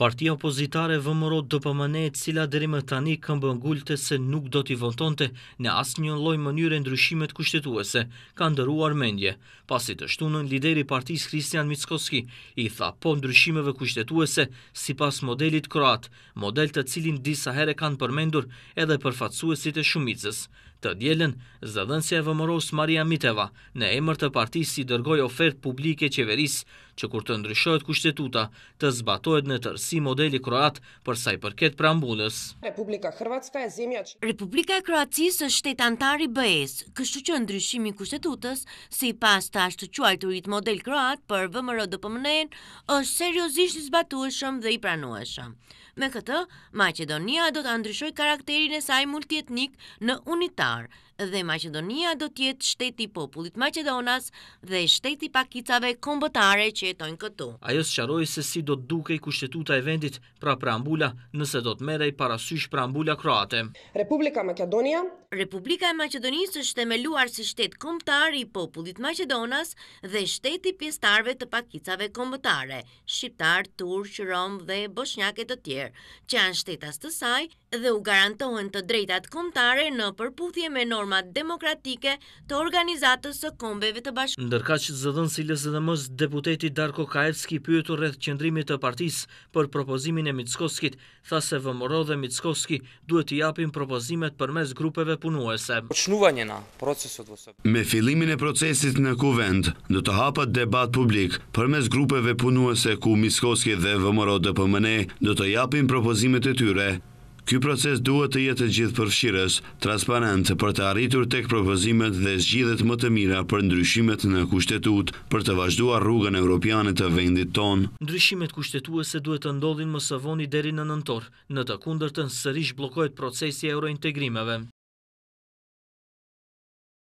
Partia opozitare vëmërot dëpëmëne e cila dheri më tani këmbë ngullëte se nuk do t'i vëntonte në asë një loj mënyre ndryshimet kushtetuese, ka ndëruar mendje. Pasit të shtunën, lideri partijës Kristian Mickoski i tha po ndryshimeve kushtetuese si pas modelit kroat, model të cilin disa here kanë përmendur edhe përfatsuesit e shumicës. Të djelen, zëdhënse e vëmëros Maria Miteva në emër të partisë si dërgoj ofert publike qeveris që kur të ndryshojt kushtetuta të zbatojt në tërsi modeli kroat për i përket prambullës. Republika Kroacis është shtetantari bëhes, kështu që ndryshimi kushtetutës si pas të ashtë quajturit model kroat për vëmëro dëpëmënen është seriosisht zbatueshëm dhe i pranueshëm. Me këtë, Macedonia do të ndryshoj karakterin e saj multietnik në unitarë dhe Macedonia do tjetë shteti popullit Macedonas dhe shteti pakicave kombëtare që e tojnë këtu. Ajo së qaroj se si do të duke i kushtetuta e vendit pra preambula nëse do të merej parasysh preambula kroate. Republika Macedonia Republika e Macedonisë është temeluar si shtetë kombëtar i popullit Macedonas dhe shteti pjestarve të pakicave kombëtare, Shqiptar, Turq, Rom dhe Bosnjaket të tjerë, që janë shtetas të saj dhe u garantohen të drejtat kumtare në përputhje me normat demokratike të organizatës së kombeve të bashkë. Ndërka që zëdhën si lësë dhe mës deputeti Darko Kaevski pyëtu rreth qëndrimit të partis për propozimin e Mitskoskit, tha se vëmëro dhe Mitskoski duhet të japim propozimet për mes grupeve punuese. Me filimin e procesit në kuvend, në të hapat debat publik për mes grupeve punuese ku Mitskoski dhe vëmëro dhe pëmëne, në të japim propozimet e tyre Ky proces duhet të jetë gjithë përfshirës, transparent për të arritur tek propozimet dhe zgjidhet më të mira për ndryshimet në kushtetut për të vazhduar rrugën Europianit të vendit tonë. Ndryshimet kushtetuese duhet të ndodhin më së voni deri në nëntor, në të kundërtën sërish bllokohet procesi eurointegrimeve.